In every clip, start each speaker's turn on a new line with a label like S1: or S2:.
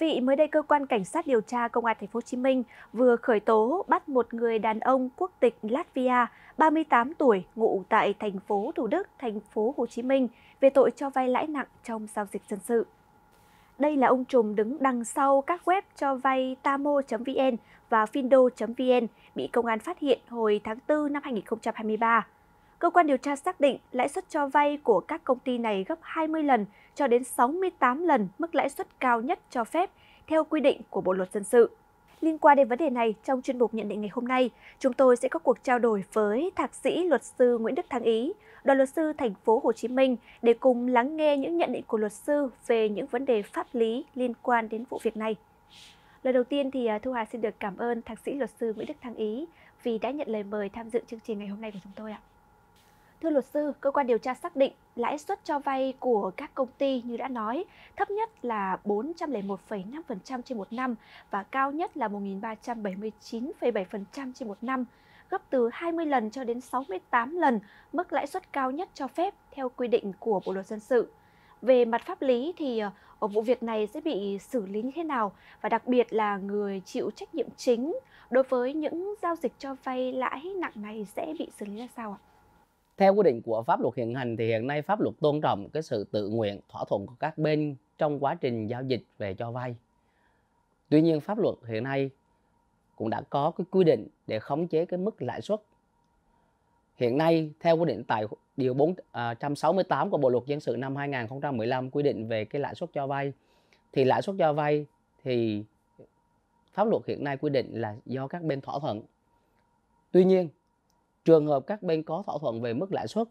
S1: vị, mới đây cơ quan cảnh sát điều tra công an thành phố Hồ Chí Minh vừa khởi tố bắt một người đàn ông quốc tịch Latvia, 38 tuổi, ngụ tại thành phố Thủ Đức, thành phố Hồ Chí Minh về tội cho vay lãi nặng trong giao dịch dân sự. Đây là ông trùm đứng đằng sau các web cho vay tamo.vn và findo.vn bị công an phát hiện hồi tháng 4 năm 2023. Cơ quan điều tra xác định lãi suất cho vay của các công ty này gấp 20 lần cho đến 68 lần mức lãi suất cao nhất cho phép theo quy định của Bộ luật dân sự. Liên quan đến vấn đề này, trong chuyên mục nhận định ngày hôm nay, chúng tôi sẽ có cuộc trao đổi với thạc sĩ luật sư Nguyễn Đức Thăng Ý, đoàn luật sư thành phố Hồ Chí Minh để cùng lắng nghe những nhận định của luật sư về những vấn đề pháp lý liên quan đến vụ việc này. Lời đầu tiên thì à, Thu Hà xin được cảm ơn thạc sĩ luật sư Nguyễn Đức Thăng Ý vì đã nhận lời mời tham dự chương trình ngày hôm nay của chúng tôi ạ. Thưa luật sư, cơ quan điều tra xác định lãi suất cho vay của các công ty như đã nói thấp nhất là 401,5% trên một năm và cao nhất là 1.379,7% trên một năm, gấp từ 20 lần cho đến 68 lần mức lãi suất cao nhất cho phép theo quy định của Bộ Luật Dân sự. Về mặt pháp lý thì ờ, ở vụ việc này sẽ bị xử lý như thế nào và đặc biệt là người chịu trách nhiệm chính đối với những giao dịch cho vay lãi nặng này sẽ bị xử lý ra sao ạ?
S2: Theo quy định của pháp luật hiện hành thì hiện nay pháp luật tôn trọng cái sự tự nguyện thỏa thuận của các bên trong quá trình giao dịch về cho vay. Tuy nhiên pháp luật hiện nay cũng đã có cái quy định để khống chế cái mức lãi suất. Hiện nay theo quy định tại điều 468 à, của Bộ luật dân sự năm 2015 quy định về cái lãi suất cho vay thì lãi suất cho vay thì pháp luật hiện nay quy định là do các bên thỏa thuận. Tuy nhiên trường hợp các bên có thỏa thuận về mức lãi suất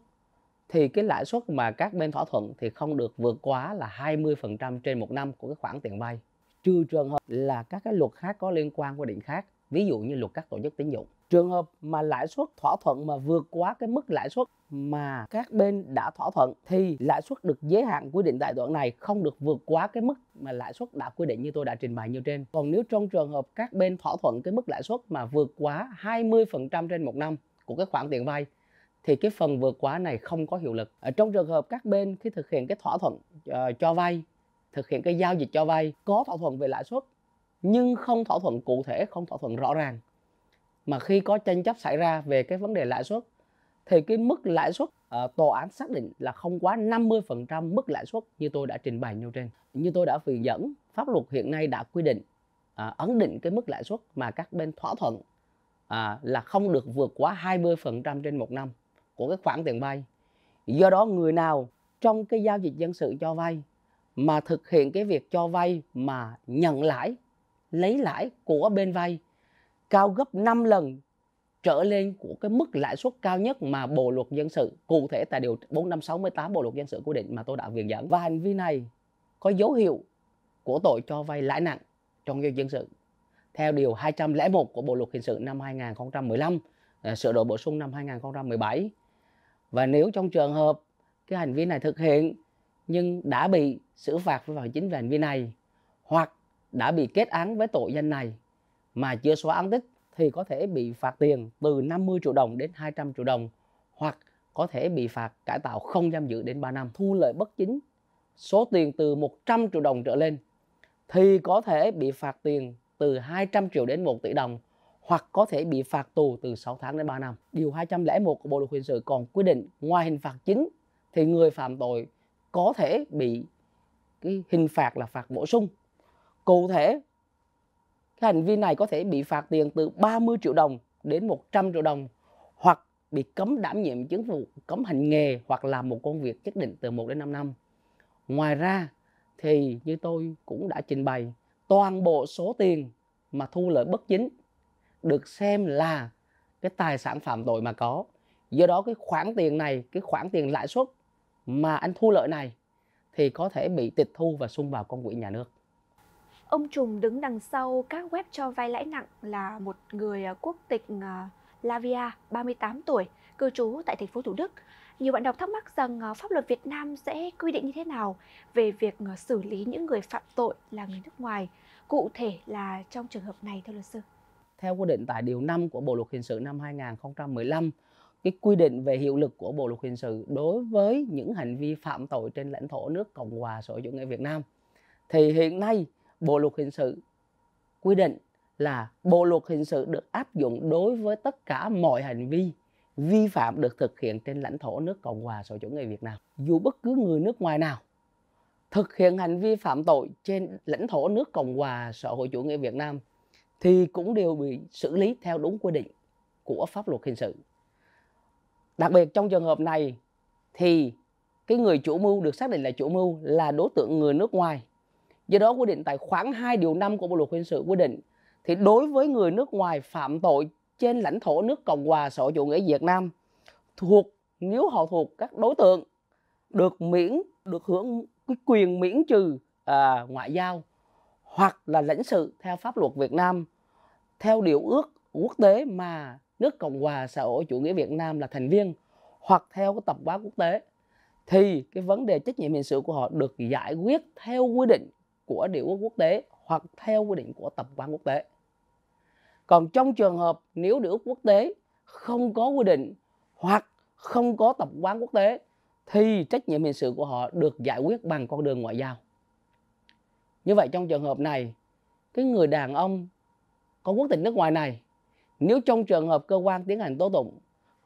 S2: thì cái lãi suất mà các bên thỏa thuận thì không được vượt quá là 20% trên một năm của cái khoản tiền vay. Trừ trường hợp là các cái luật khác có liên quan quy định khác, ví dụ như luật các tổ chức tín dụng. Trường hợp mà lãi suất thỏa thuận mà vượt quá cái mức lãi suất mà các bên đã thỏa thuận thì lãi suất được giới hạn quy định tại đoạn này không được vượt quá cái mức mà lãi suất đã quy định như tôi đã trình bày như trên. Còn nếu trong trường hợp các bên thỏa thuận cái mức lãi suất mà vượt quá 20% trên một năm của cái khoản tiền vay thì cái phần vượt quá này không có hiệu lực. Ở trong trường hợp các bên khi thực hiện cái thỏa thuận uh, cho vay, thực hiện cái giao dịch cho vay có thỏa thuận về lãi suất nhưng không thỏa thuận cụ thể, không thỏa thuận rõ ràng. Mà khi có tranh chấp xảy ra về cái vấn đề lãi suất thì cái mức lãi suất uh, tòa án xác định là không quá 50% mức lãi suất như tôi đã trình bày nêu trên. Như tôi đã vừa dẫn, pháp luật hiện nay đã quy định uh, ấn định cái mức lãi suất mà các bên thỏa thuận à, là không được vượt quá 20% trên một năm của cái khoản tiền vay. Do đó người nào trong cái giao dịch dân sự cho vay mà thực hiện cái việc cho vay mà nhận lãi, lấy lãi của bên vay cao gấp 5 lần trở lên của cái mức lãi suất cao nhất mà Bộ luật dân sự cụ thể tại điều 4568 Bộ luật dân sự quy định mà tôi đã viện dẫn. Và hành vi này có dấu hiệu của tội cho vay lãi nặng trong giao dịch dân sự theo điều 201 của Bộ luật hình sự năm 2015 à, sửa đổi bổ sung năm 2017. Và nếu trong trường hợp cái hành vi này thực hiện nhưng đã bị xử phạt với phạm hành chính về hành vi này hoặc đã bị kết án với tội danh này mà chưa xóa án tích thì có thể bị phạt tiền từ 50 triệu đồng đến 200 triệu đồng hoặc có thể bị phạt cải tạo không giam giữ đến 3 năm thu lợi bất chính số tiền từ 100 triệu đồng trở lên thì có thể bị phạt tiền từ 200 triệu đến 1 tỷ đồng hoặc có thể bị phạt tù từ 6 tháng đến 3 năm. Điều 201 của Bộ luật hình sự còn quy định ngoài hình phạt chính thì người phạm tội có thể bị cái hình phạt là phạt bổ sung. Cụ thể cái hành vi này có thể bị phạt tiền từ 30 triệu đồng đến 100 triệu đồng hoặc bị cấm đảm nhiệm chức vụ, cấm hành nghề hoặc làm một công việc nhất định từ 1 đến 5 năm. Ngoài ra thì như tôi cũng đã trình bày toàn bộ số tiền mà thu lợi bất chính được xem là cái tài sản phạm tội mà có. Do đó cái khoản tiền này, cái khoản tiền lãi suất mà anh thu lợi này thì có thể bị tịch thu và sung vào công quỹ nhà nước.
S1: Ông Trùng đứng đằng sau các web cho vay lãi nặng là một người à, quốc tịch à, Lavia, 38 tuổi, cư trú tại thành phố Thủ Đức. Nhiều bạn đọc thắc mắc rằng ờ, pháp luật Việt Nam sẽ quy định như thế nào về việc ờ, xử lý những người phạm tội là người nước ngoài, cụ thể là trong trường hợp này thưa luật sư.
S2: Theo quy định tại điều 5 của Bộ luật hình sự năm 2015, cái quy định về hiệu lực của Bộ luật hình sự đối với những hành vi phạm tội trên lãnh thổ nước Cộng hòa xã hội chủ nghĩa Việt Nam thì hiện nay Bộ luật hình sự quy định là Bộ luật hình sự được áp dụng đối với tất cả mọi hành vi vi phạm được thực hiện trên lãnh thổ nước Cộng hòa xã hội chủ nghĩa Việt Nam. Dù bất cứ người nước ngoài nào thực hiện hành vi phạm tội trên lãnh thổ nước Cộng hòa xã hội chủ nghĩa Việt Nam thì cũng đều bị xử lý theo đúng quy định của pháp luật hình sự. Đặc biệt trong trường hợp này thì cái người chủ mưu được xác định là chủ mưu là đối tượng người nước ngoài. Do đó quy định tại khoản 2 điều 5 của Bộ luật hình sự quy định thì đối với người nước ngoài phạm tội trên lãnh thổ nước Cộng hòa xã hội chủ nghĩa Việt Nam thuộc nếu họ thuộc các đối tượng được miễn được hưởng cái quyền miễn trừ à, ngoại giao hoặc là lãnh sự theo pháp luật Việt Nam theo điều ước quốc tế mà nước Cộng hòa xã hội chủ nghĩa Việt Nam là thành viên hoặc theo cái tập quán quốc tế thì cái vấn đề trách nhiệm hình sự của họ được giải quyết theo quy định của điều ước quốc tế hoặc theo quy định của tập quán quốc tế còn trong trường hợp nếu điều ước quốc tế không có quy định hoặc không có tập quán quốc tế thì trách nhiệm hình sự của họ được giải quyết bằng con đường ngoại giao. Như vậy trong trường hợp này, cái người đàn ông có quốc tịch nước ngoài này nếu trong trường hợp cơ quan tiến hành tố tụng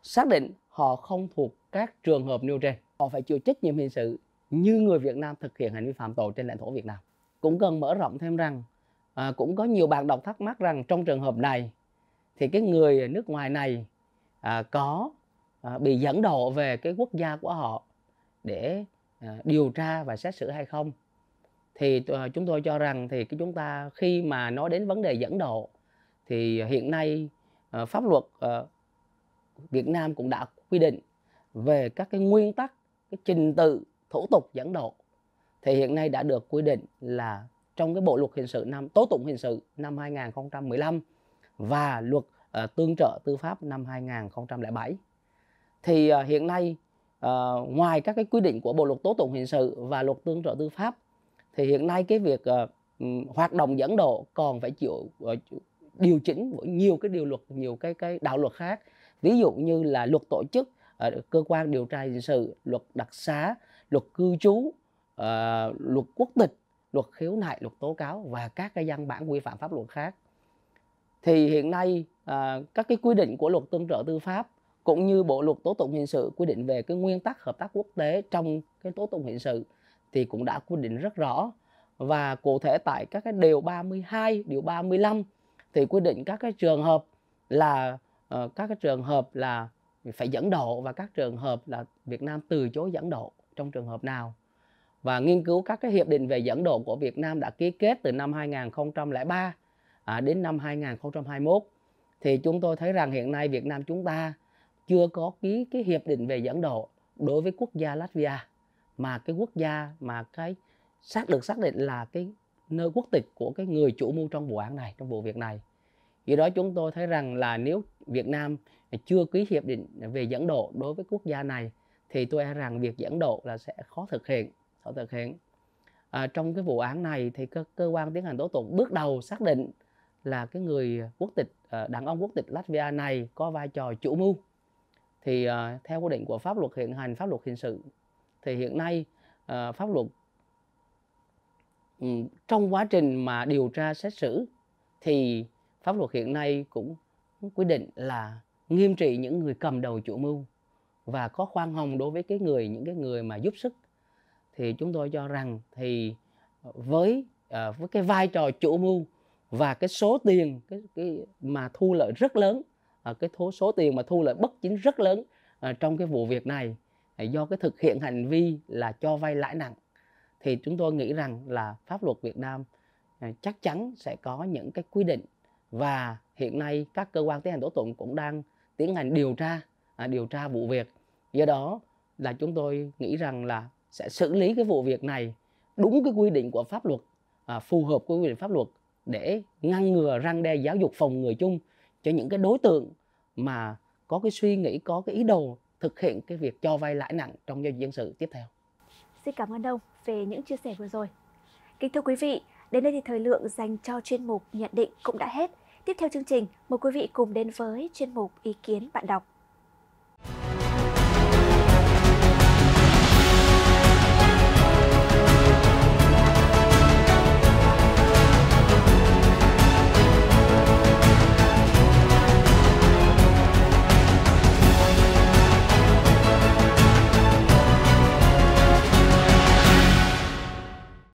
S2: xác định họ không thuộc các trường hợp nêu trên, họ phải chịu trách nhiệm hình sự như người Việt Nam thực hiện hành vi phạm tội trên lãnh thổ Việt Nam. Cũng cần mở rộng thêm rằng à, cũng có nhiều bạn đọc thắc mắc rằng trong trường hợp này thì cái người nước ngoài này à, có à, bị dẫn độ về cái quốc gia của họ để à, điều tra và xét xử hay không thì à, chúng tôi cho rằng thì cái chúng ta khi mà nói đến vấn đề dẫn độ thì hiện nay à, pháp luật à, Việt Nam cũng đã quy định về các cái nguyên tắc cái trình tự thủ tục dẫn độ thì hiện nay đã được quy định là trong cái bộ luật hình sự năm tố tụng hình sự năm 2015 và luật uh, tương trợ tư pháp năm 2007. Thì uh, hiện nay uh, ngoài các cái quy định của bộ luật tố tụng hình sự và luật tương trợ tư pháp thì hiện nay cái việc uh, hoạt động dẫn độ còn phải chịu uh, điều chỉnh với nhiều cái điều luật nhiều cái cái đạo luật khác ví dụ như là luật tổ chức uh, cơ quan điều tra hình sự luật đặc xá luật cư trú uh, luật quốc tịch luật khiếu nại luật tố cáo và các cái văn bản quy phạm pháp luật khác thì hiện nay à, các cái quy định của luật tương trợ tư pháp cũng như bộ luật tố tụng hình sự quy định về cái nguyên tắc hợp tác quốc tế trong cái tố tụng hình sự thì cũng đã quy định rất rõ và cụ thể tại các cái điều 32, điều 35 thì quy định các cái trường hợp là uh, các cái trường hợp là phải dẫn độ và các trường hợp là Việt Nam từ chối dẫn độ trong trường hợp nào và nghiên cứu các cái hiệp định về dẫn độ của Việt Nam đã ký kết từ năm 2003 à, đến năm 2021 thì chúng tôi thấy rằng hiện nay Việt Nam chúng ta chưa có ký cái hiệp định về dẫn độ đối với quốc gia Latvia mà cái quốc gia mà cái xác được xác định là cái nơi quốc tịch của cái người chủ mưu trong vụ án này trong vụ việc này do đó chúng tôi thấy rằng là nếu Việt Nam chưa ký hiệp định về dẫn độ đối với quốc gia này thì tôi e rằng việc dẫn độ là sẽ khó thực hiện sở thực hiện à, trong cái vụ án này thì cơ, cơ quan tiến hành tố tụng bước đầu xác định là cái người quốc tịch à, đàn ông quốc tịch Latvia này có vai trò chủ mưu thì à, theo quy định của pháp luật hiện hành pháp luật hình sự thì hiện nay à, pháp luật ừ, trong quá trình mà điều tra xét xử thì pháp luật hiện nay cũng quy định là nghiêm trị những người cầm đầu chủ mưu và có khoan hồng đối với cái người những cái người mà giúp sức thì chúng tôi cho rằng thì ờ, với à, với cái vai trò chủ mưu và cái số tiền cái, cái mà thu lợi rất lớn à, cái thố số tiền mà thu lợi bất chính rất lớn à, trong cái vụ việc này à, do cái thực hiện hành vi là cho vay lãi nặng thì chúng tôi nghĩ rằng là pháp luật Việt Nam à, chắc chắn sẽ có những cái quy định và hiện nay các cơ quan tiến hành tố tụng cũng đang tiến hành điều tra à, điều tra vụ việc do đó là chúng tôi nghĩ rằng là sẽ xử lý cái vụ việc này đúng cái quy định của pháp luật à, phù hợp với quy định pháp luật để ngăn ngừa răng đe giáo dục phòng người chung cho những cái đối tượng mà có cái suy nghĩ có cái ý đồ thực hiện cái việc cho vay lãi nặng trong giao dịch dân sự tiếp theo.
S1: Xin cảm ơn ông về những chia sẻ vừa rồi. Kính thưa quý vị, đến đây thì thời lượng dành cho chuyên mục nhận định cũng đã hết. Tiếp theo chương trình, mời quý vị cùng đến với chuyên mục ý kiến bạn đọc.